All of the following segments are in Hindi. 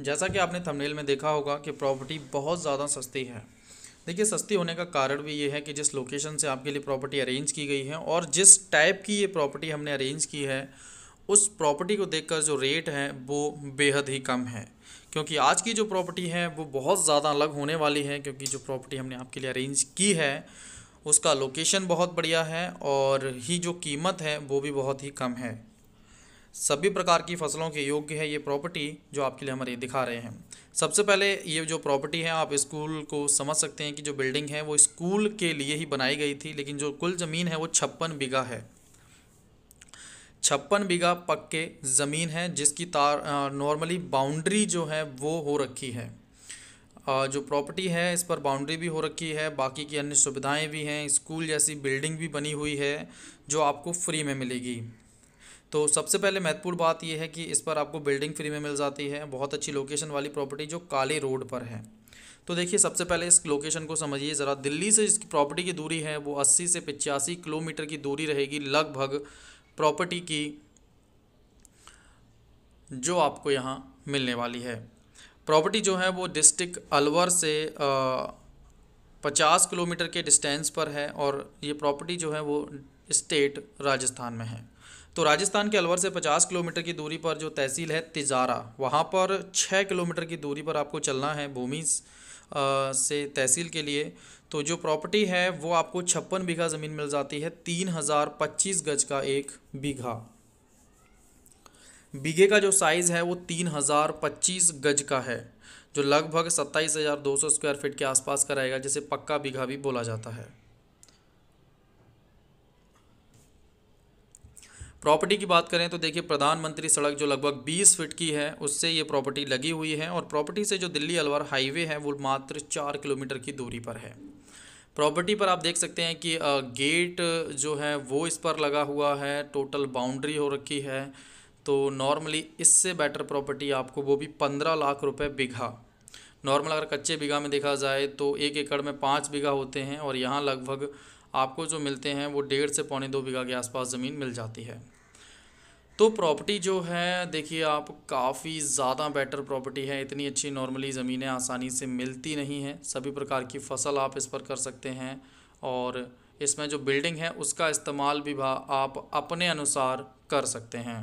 जैसा कि आपने थंबनेल में देखा होगा कि प्रॉपर्टी बहुत ज़्यादा सस्ती है देखिए सस्ती होने का कारण भी ये है कि जिस लोकेशन से आपके लिए प्रॉपर्टी अरेंज की गई है और जिस टाइप की ये प्रॉपर्टी हमने अरेंज की है उस प्रॉपर्टी को देखकर जो रेट है वो बेहद ही कम है क्योंकि आज की जो प्रॉपर्टी है वो बहुत ज़्यादा अलग होने वाली है क्योंकि जो प्रॉपर्टी हमने आपके लिए अरेंज की है उसका लोकेशन बहुत बढ़िया है और ही जो कीमत है वो भी बहुत ही कम है सभी प्रकार की फसलों के योग्य है ये प्रॉपर्टी जो आपके लिए हमारे दिखा रहे हैं सबसे पहले ये जो प्रॉपर्टी है आप स्कूल को समझ सकते हैं कि जो बिल्डिंग है वो स्कूल के लिए ही बनाई गई थी लेकिन जो कुल ज़मीन है वो छप्पन बीघा है छप्पन बीघा पक्के ज़मीन है जिसकी तार नॉर्मली बाउंड्री जो है वो हो रखी है जो प्रॉपर्टी है इस पर बाउंड्री भी हो रखी है बाकी की अन्य सुविधाएं भी हैं स्कूल जैसी बिल्डिंग भी बनी हुई है जो आपको फ्री में मिलेगी तो सबसे पहले महत्वपूर्ण बात यह है कि इस पर आपको बिल्डिंग फ्री में मिल जाती है बहुत अच्छी लोकेशन वाली प्रॉपर्टी जो काले रोड पर है तो देखिए सबसे पहले इस लोकेशन को समझिए ज़रा दिल्ली से इसकी प्रॉपर्टी की दूरी है वो 80 से पचासी किलोमीटर की दूरी रहेगी लगभग प्रॉपर्टी की जो आपको यहाँ मिलने वाली है प्रॉपर्टी जो है वो डिस्ट्रिक्ट अलवर से पचास किलोमीटर के डिस्टेंस पर है और ये प्रॉपर्टी जो है वो स्टेट राजस्थान में है तो राजस्थान के अलवर से 50 किलोमीटर की दूरी पर जो तहसील है तिजारा वहाँ पर 6 किलोमीटर की दूरी पर आपको चलना है भूमि से तहसील के लिए तो जो प्रॉपर्टी है वो आपको छप्पन बीघा ज़मीन मिल जाती है तीन हज़ार पच्चीस गज का एक बीघा बीघे का जो साइज़ है वो तीन हज़ार पच्चीस गज का है जो लगभग सत्ताईस हज़ार दो सौ स्क्वायर फीट के आसपास का रहेगा जिसे पक्का बीघा भी बोला जाता है प्रॉपर्टी की बात करें तो देखिए प्रधानमंत्री सड़क जो लगभग 20 फीट की है उससे ये प्रॉपर्टी लगी हुई है और प्रॉपर्टी से जो दिल्ली अलवर हाईवे है वो मात्र चार किलोमीटर की दूरी पर है प्रॉपर्टी पर आप देख सकते हैं कि गेट जो है वो इस पर लगा हुआ है टोटल बाउंड्री हो रखी है तो नॉर्मली इससे बेटर प्रॉपर्टी आपको वो भी पंद्रह लाख रुपये बीघा नॉर्मल अगर कच्चे बीघा में देखा जाए तो एक एकड़ में पाँच बीघा होते हैं और यहाँ लगभग आपको जो मिलते हैं वो डेढ़ से पौने दो बीघा के आसपास ज़मीन मिल जाती है तो प्रॉपर्टी जो है देखिए आप काफ़ी ज़्यादा बेटर प्रॉपर्टी है इतनी अच्छी नॉर्मली ज़मीनें आसानी से मिलती नहीं हैं सभी प्रकार की फसल आप इस पर कर सकते हैं और इसमें जो बिल्डिंग है उसका इस्तेमाल भी आप अपने अनुसार कर सकते हैं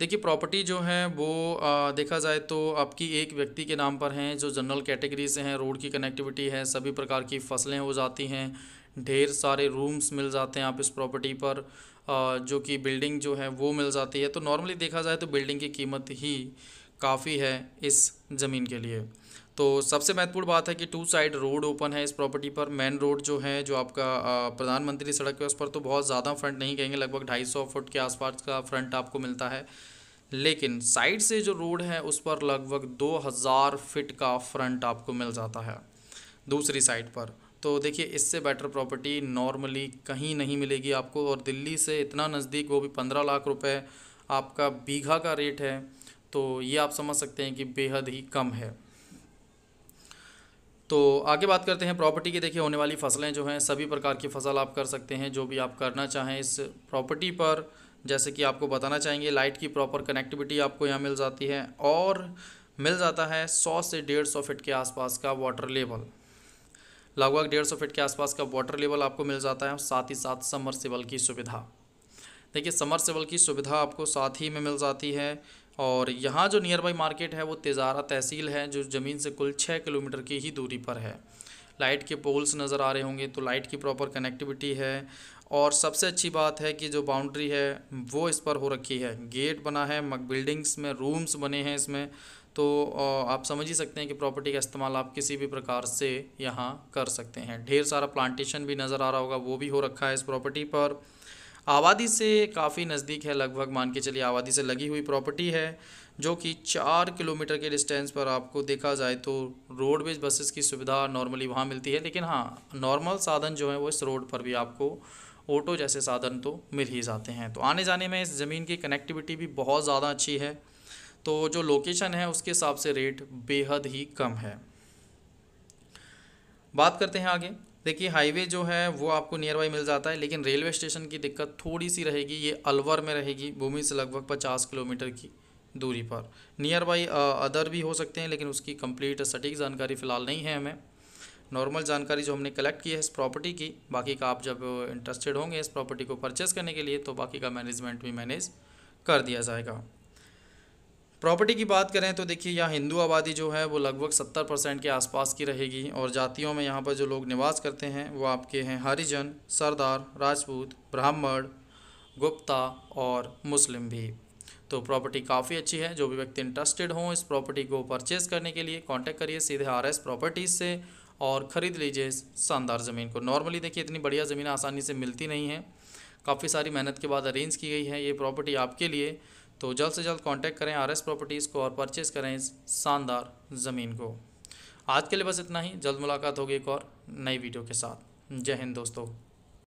देखिए प्रॉपर्टी जो है वो आ, देखा जाए तो आपकी एक व्यक्ति के नाम पर हैं जो जनरल कैटेगरी से हैं रोड की कनेक्टिविटी है सभी प्रकार की फसलें हो जाती हैं ढेर सारे रूम्स मिल जाते हैं आप इस प्रॉपर्टी पर जो कि बिल्डिंग जो है वो मिल जाती है तो नॉर्मली देखा जाए तो बिल्डिंग की कीमत ही काफ़ी है इस ज़मीन के लिए तो सबसे महत्वपूर्ण बात है कि टू साइड रोड ओपन है इस प्रॉपर्टी पर मेन रोड जो है जो आपका प्रधानमंत्री सड़क है उस पर तो बहुत ज़्यादा फ्रंट नहीं कहेंगे लगभग ढाई सौ फुट के आसपास का फ्रंट आपको मिलता है लेकिन साइड से जो रोड है उस पर लगभग दो हज़ार फिट का फ्रंट आपको मिल जाता है दूसरी साइड पर तो देखिए इससे बेटर प्रॉपर्टी नॉर्मली कहीं नहीं मिलेगी आपको और दिल्ली से इतना नज़दीक वो भी पंद्रह लाख रुपए आपका बीघा का रेट है तो ये आप समझ सकते हैं कि बेहद ही कम है तो आगे बात करते हैं प्रॉपर्टी की देखिए होने वाली फसलें जो हैं सभी प्रकार की फसल आप कर सकते हैं जो भी आप करना चाहें इस प्रॉपर्टी पर जैसे कि आपको बताना चाहेंगे लाइट की प्रॉपर कनेक्टिविटी आपको यहाँ मिल जाती है और मिल जाता है सौ से डेढ़ सौ फिट के आसपास का वाटर लेवल लगभग डेढ़ सौ फीट के आसपास का वाटर लेवल आपको मिल जाता है साथ ही साथ समर सेवल की सुविधा देखिए समर सेवल की सुविधा आपको साथ ही में मिल जाती है और यहाँ जो नियर बाई मार्केट है वो तेजारा तहसील है जो ज़मीन से कुल छः किलोमीटर की ही दूरी पर है लाइट के पोल्स नज़र आ रहे होंगे तो लाइट की प्रॉपर कनेक्टिविटी है और सबसे अच्छी बात है कि जो बाउंड्री है वो इस पर हो रखी है गेट बना है बिल्डिंग्स में रूम्स बने हैं इसमें तो आप समझ ही सकते हैं कि प्रॉपर्टी का इस्तेमाल आप किसी भी प्रकार से यहाँ कर सकते हैं ढेर सारा प्लांटेशन भी नज़र आ रहा होगा वो भी हो रखा है इस प्रॉपर्टी पर आबादी से काफ़ी नज़दीक है लगभग मान के चलिए आबादी से लगी हुई प्रॉपर्टी है जो कि चार किलोमीटर के डिस्टेंस पर आपको देखा जाए तो रोडवेज बसेस की सुविधा नॉर्मली वहाँ मिलती है लेकिन हाँ नॉर्मल साधन जो है वो इस रोड पर भी आपको ऑटो जैसे साधन तो मिल ही जाते हैं तो आने जाने में इस ज़मीन की कनेक्टिविटी भी बहुत ज़्यादा अच्छी है तो जो लोकेशन है उसके हिसाब से रेट बेहद ही कम है बात करते हैं आगे देखिए हाईवे जो है वो आपको नियर बाई मिल जाता है लेकिन रेलवे स्टेशन की दिक्कत थोड़ी सी रहेगी ये अलवर में रहेगी भूमि से लगभग पचास किलोमीटर की दूरी पर नियर बाई अदर भी हो सकते हैं लेकिन उसकी कंप्लीट सटीक जानकारी फ़िलहाल नहीं है हमें नॉर्मल जानकारी जो हमने कलेक्ट की है इस प्रॉपर्टी की बाकी का आप जब इंटरेस्टेड होंगे इस प्रॉपर्टी को परचेस करने के लिए तो बाकी का मैनेजमेंट भी मैनेज कर दिया जाएगा प्रॉपर्टी की बात करें तो देखिए यहाँ हिंदू आबादी जो है वो लगभग सत्तर परसेंट के आसपास की रहेगी और जातियों में यहाँ पर जो लोग निवास करते हैं वो आपके हैं हरिजन सरदार राजपूत ब्राह्मण गुप्ता और मुस्लिम भी तो प्रॉपर्टी काफ़ी अच्छी है जो भी व्यक्ति इंटरेस्टेड हों इस प्रॉपर्टी को परचेज़ करने के लिए कॉन्टैक्ट करिए सीधे आर एस प्रॉपर्टीज़ से और ख़रीद लीजिए इस शानदार ज़मीन को नॉर्मली देखिए इतनी बढ़िया ज़मीन आसानी से मिलती नहीं है काफ़ी सारी मेहनत के बाद अरेंज की गई है ये प्रॉपर्टी आपके लिए तो जल्द से जल्द कॉन्टैक्ट करें आर एस प्रॉपर्टीज़ को और परचेज़ करें इस शानदार ज़मीन को आज के लिए बस इतना ही जल्द मुलाकात होगी एक और नई वीडियो के साथ जय हिंद दोस्तों